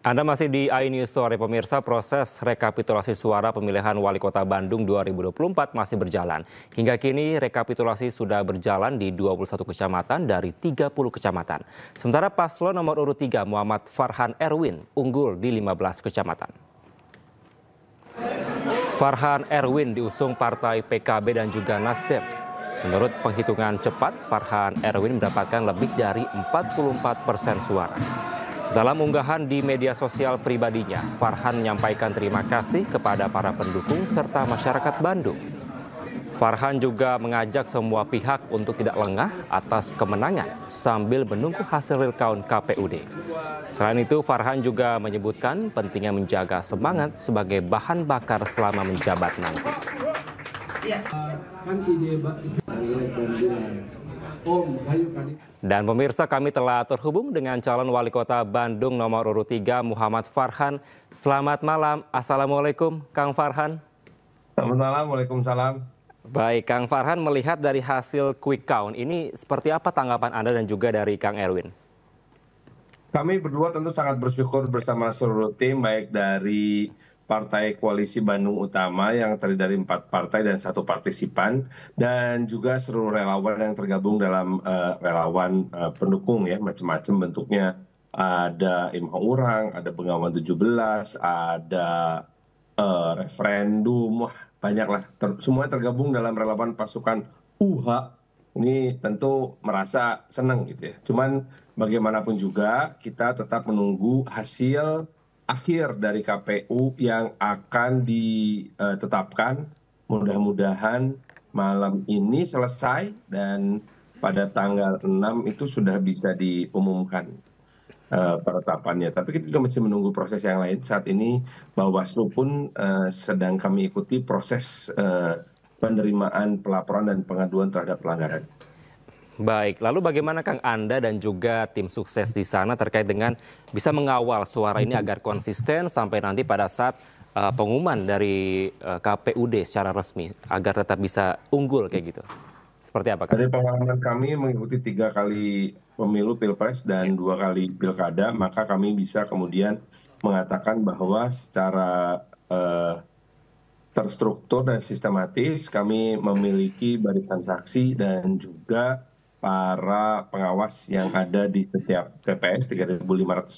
Anda masih di iNews Sore Pemirsa, proses rekapitulasi suara pemilihan Wali Kota Bandung 2024 masih berjalan. Hingga kini rekapitulasi sudah berjalan di 21 kecamatan dari 30 kecamatan. Sementara paslon nomor urut 3 Muhammad Farhan Erwin unggul di 15 kecamatan. Farhan Erwin diusung partai PKB dan juga Nasdem. Menurut penghitungan cepat, Farhan Erwin mendapatkan lebih dari 44 persen suara. Dalam unggahan di media sosial pribadinya, Farhan menyampaikan terima kasih kepada para pendukung serta masyarakat Bandung. Farhan juga mengajak semua pihak untuk tidak lengah atas kemenangan sambil menunggu hasil real count KPUD. Selain itu, Farhan juga menyebutkan pentingnya menjaga semangat sebagai bahan bakar selama menjabat nanti. Ya. Kan ide dan pemirsa kami telah terhubung dengan calon wali kota Bandung nomor urut 3 Muhammad Farhan. Selamat malam. Assalamualaikum Kang Farhan. Selamat malam. Waalaikumsalam. Baik, Kang Farhan melihat dari hasil quick count ini seperti apa tanggapan Anda dan juga dari Kang Erwin? Kami berdua tentu sangat bersyukur bersama seluruh tim baik dari partai koalisi Bandung Utama yang terdiri dari empat partai dan satu partisipan dan juga seluruh relawan yang tergabung dalam uh, relawan uh, pendukung ya macam-macam bentuknya ada Imah orang ada Pengawal 17, ada uh, referendum, wah banyaklah ter semua tergabung dalam relawan pasukan UHA ini tentu merasa senang gitu ya. Cuman bagaimanapun juga kita tetap menunggu hasil akhir dari KPU yang akan ditetapkan. Eh, Mudah-mudahan malam ini selesai dan pada tanggal 6 itu sudah bisa diumumkan uh, penetapannya. Tapi kita juga masih menunggu proses yang lain. Saat ini Bawaslu pun uh, sedang kami ikuti proses uh, penerimaan pelaporan dan pengaduan terhadap pelanggaran. Baik, lalu bagaimana Kang Anda dan juga tim sukses di sana terkait dengan bisa mengawal suara ini agar konsisten sampai nanti pada saat uh, pengumuman dari uh, eh, KPUD secara resmi agar tetap bisa unggul kayak gitu. Seperti apa? Kang? Dari pengalaman kami mengikuti tiga kali pemilu pilpres dan iya. dua kali pilkada, maka kami bisa kemudian mengatakan bahwa secara uh, terstruktur dan sistematis kami memiliki barisan saksi dan juga para pengawas yang ada di setiap TPS 3.590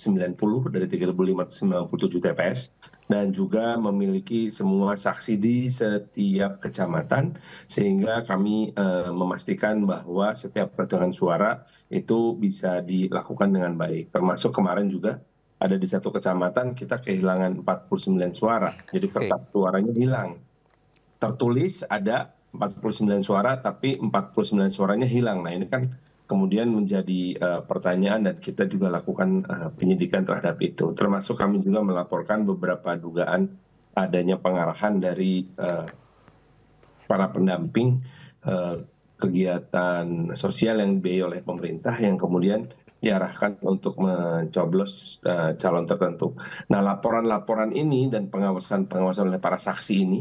dari 3.597 TPS dan juga memiliki semua saksi di setiap kecamatan sehingga kami eh, memastikan bahwa setiap perhitungan suara itu bisa dilakukan dengan baik termasuk kemarin juga ada di satu kecamatan kita kehilangan 49 suara jadi kertas suaranya hilang tertulis ada 49 suara tapi 49 suaranya hilang. Nah, ini kan kemudian menjadi uh, pertanyaan dan kita juga lakukan uh, penyidikan terhadap itu. Termasuk kami juga melaporkan beberapa dugaan adanya pengarahan dari uh, para pendamping uh, kegiatan sosial yang dibiayai oleh pemerintah yang kemudian diarahkan untuk mencoblos uh, calon tertentu. Nah, laporan-laporan ini dan pengawasan-pengawasan oleh para saksi ini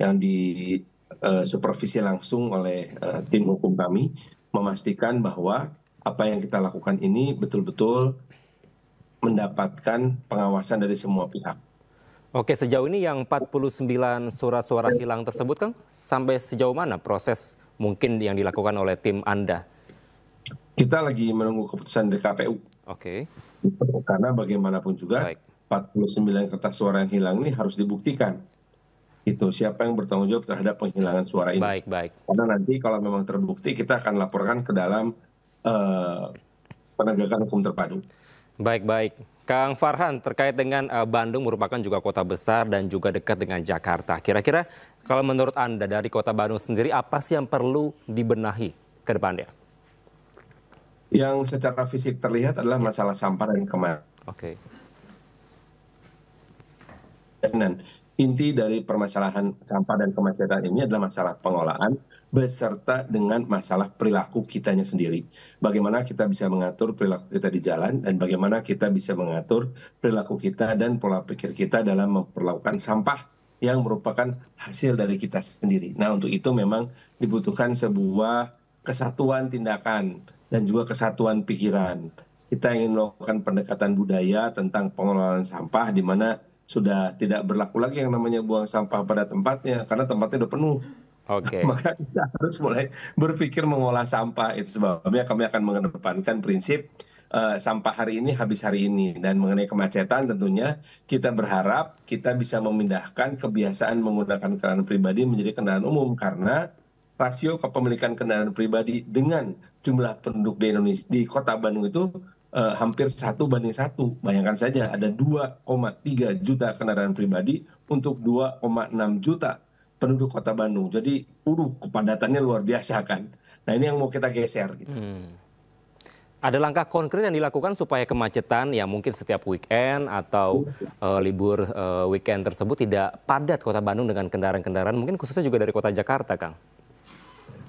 yang di Eh, supervisi langsung oleh eh, tim hukum kami memastikan bahwa apa yang kita lakukan ini betul-betul mendapatkan pengawasan dari semua pihak. Oke, sejauh ini yang 49 surat suara hilang tersebut, kan sampai sejauh mana proses mungkin yang dilakukan oleh tim Anda? Kita lagi menunggu keputusan dari KPU. Oke. Karena bagaimanapun juga Baik. 49 kertas suara yang hilang ini harus dibuktikan itu siapa yang bertanggung jawab terhadap penghilangan suara ini. Baik, baik. Karena nanti kalau memang terbukti kita akan laporkan ke dalam uh, penegakan hukum terpadu. Baik, baik. Kang Farhan terkait dengan uh, Bandung merupakan juga kota besar dan juga dekat dengan Jakarta. Kira-kira kalau menurut Anda dari kota Bandung sendiri apa sih yang perlu dibenahi ke depannya? Yang secara fisik terlihat adalah ya. masalah sampah dan kemarin. Oke. Okay inti dari permasalahan sampah dan kemacetan ini adalah masalah pengolahan beserta dengan masalah perilaku kitanya sendiri. Bagaimana kita bisa mengatur perilaku kita di jalan dan bagaimana kita bisa mengatur perilaku kita dan pola pikir kita dalam memperlakukan sampah yang merupakan hasil dari kita sendiri. Nah, untuk itu memang dibutuhkan sebuah kesatuan tindakan dan juga kesatuan pikiran. Kita ingin melakukan pendekatan budaya tentang pengelolaan sampah di mana sudah tidak berlaku lagi yang namanya buang sampah pada tempatnya karena tempatnya sudah penuh. Oke. Okay. Maka kita harus mulai berpikir mengolah sampah itu sebabnya kami akan mengedepankan prinsip uh, sampah hari ini habis hari ini dan mengenai kemacetan tentunya kita berharap kita bisa memindahkan kebiasaan menggunakan kendaraan pribadi menjadi kendaraan umum karena rasio kepemilikan kendaraan pribadi dengan jumlah penduduk di Indonesia di kota Bandung itu Eh, hampir satu banding satu. Bayangkan saja ada 2,3 juta kendaraan pribadi untuk 2,6 juta penduduk kota Bandung. Jadi, uruh kepadatannya luar biasa kan. Nah ini yang mau kita geser. Gitu. Hmm. Ada langkah konkret yang dilakukan supaya kemacetan ya mungkin setiap weekend atau uh, libur uh, weekend tersebut tidak padat kota Bandung dengan kendaraan-kendaraan mungkin khususnya juga dari kota Jakarta, Kang.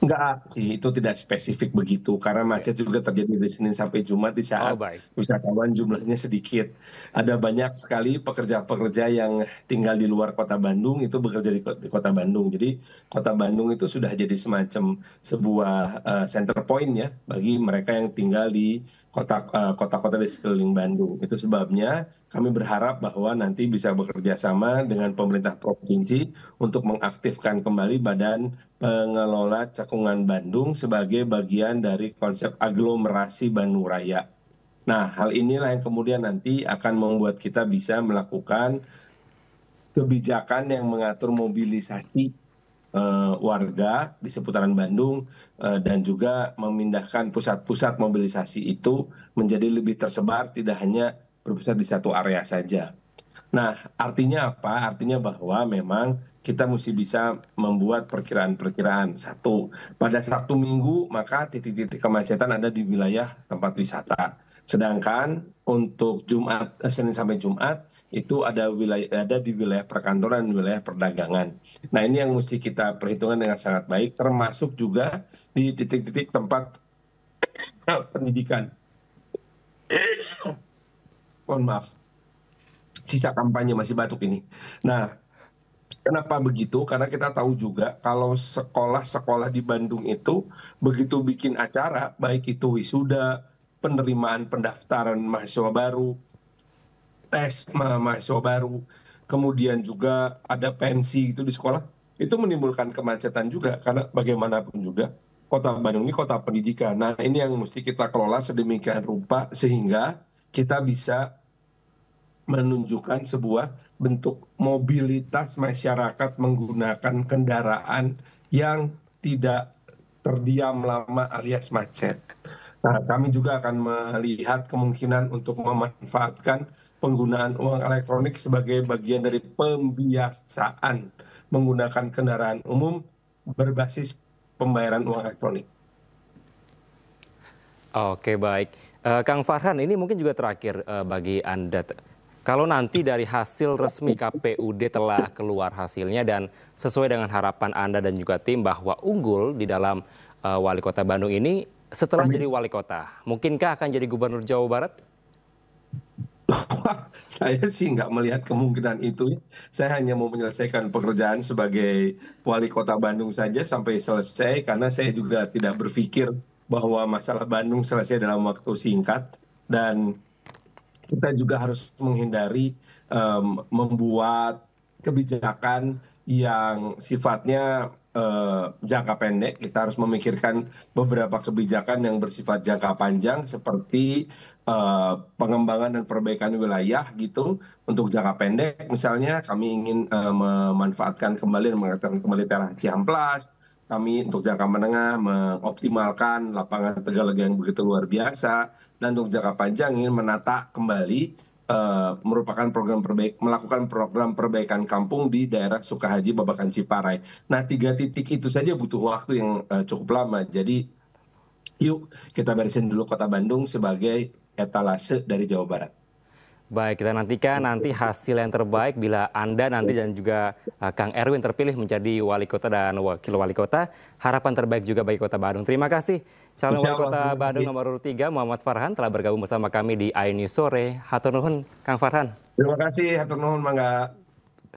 Enggak sih, itu tidak spesifik begitu karena macet juga terjadi dari Senin sampai Jumat di saat oh, wisatawan jumlahnya sedikit. Ada banyak sekali pekerja-pekerja yang tinggal di luar kota Bandung itu bekerja di, kota Bandung. Jadi kota Bandung itu sudah jadi semacam sebuah uh, center point ya bagi mereka yang tinggal di kota eh, kota-kota di sekeliling Bandung. Itu sebabnya kami berharap bahwa nanti bisa bekerja sama dengan pemerintah provinsi untuk mengaktifkan kembali badan mengelola cekungan Bandung sebagai bagian dari konsep aglomerasi Bandung Raya. Nah, hal inilah yang kemudian nanti akan membuat kita bisa melakukan kebijakan yang mengatur mobilisasi uh, warga di seputaran Bandung uh, dan juga memindahkan pusat-pusat mobilisasi itu menjadi lebih tersebar, tidak hanya berpusat di satu area saja. Nah, artinya apa? Artinya bahwa memang kita mesti bisa membuat perkiraan-perkiraan. Satu, pada satu Minggu maka titik-titik kemacetan ada di wilayah tempat wisata. Sedangkan untuk Jumat eh, Senin sampai Jumat itu ada wilayah ada di wilayah perkantoran, wilayah perdagangan. Nah, ini yang mesti kita perhitungkan dengan sangat baik termasuk juga di titik-titik tempat pendidikan. Mohon maaf. Sisa kampanye masih batuk ini. Nah, Kenapa begitu? Karena kita tahu juga kalau sekolah-sekolah di Bandung itu begitu bikin acara, baik itu wisuda, penerimaan pendaftaran mahasiswa baru, tes mahasiswa baru, kemudian juga ada pensi itu di sekolah, itu menimbulkan kemacetan juga karena bagaimanapun juga kota Bandung ini kota pendidikan. Nah ini yang mesti kita kelola sedemikian rupa sehingga kita bisa menunjukkan sebuah bentuk mobilitas masyarakat menggunakan kendaraan yang tidak terdiam lama alias macet. Nah, kami juga akan melihat kemungkinan untuk memanfaatkan penggunaan uang elektronik sebagai bagian dari pembiasaan menggunakan kendaraan umum berbasis pembayaran uang elektronik. Oke, baik. Uh, Kang Farhan, ini mungkin juga terakhir uh, bagi Anda. Kalau nanti dari hasil resmi KPUD telah keluar hasilnya dan sesuai dengan harapan Anda dan juga tim bahwa unggul di dalam uh, wali kota Bandung ini setelah Amin. jadi wali kota, mungkinkah akan jadi gubernur Jawa Barat? saya sih nggak melihat kemungkinan itu. Saya hanya mau menyelesaikan pekerjaan sebagai wali kota Bandung saja sampai selesai karena saya juga tidak berpikir bahwa masalah Bandung selesai dalam waktu singkat dan kita juga harus menghindari membuat kebijakan yang sifatnya uh, jangka pendek, kita harus memikirkan beberapa kebijakan yang bersifat jangka panjang seperti uh, pengembangan dan perbaikan wilayah gitu untuk jangka pendek. Misalnya kami ingin uh, memanfaatkan kembali dan mengatakan kembali tanah Ciamplas, kami untuk jangka menengah mengoptimalkan lapangan Tegalega yang begitu luar biasa dan untuk jangka panjang ingin menata kembali uh, merupakan program perbaik melakukan program perbaikan kampung di daerah Sukahaji Babakan Ciparai. Nah tiga titik itu saja butuh waktu yang uh, cukup lama. Jadi yuk kita beresin dulu Kota Bandung sebagai etalase dari Jawa Barat. Baik, kita nantikan nanti hasil yang terbaik bila Anda nanti dan juga uh, Kang Erwin terpilih menjadi wali kota dan wakil wali kota. Harapan terbaik juga bagi kota Bandung. Terima kasih calon wali kota Bandung nomor 3 Muhammad Farhan telah bergabung bersama kami di iNews Sore. Hatur Nuhun, Kang Farhan. Terima kasih, Hatur Nuhun, Mangga.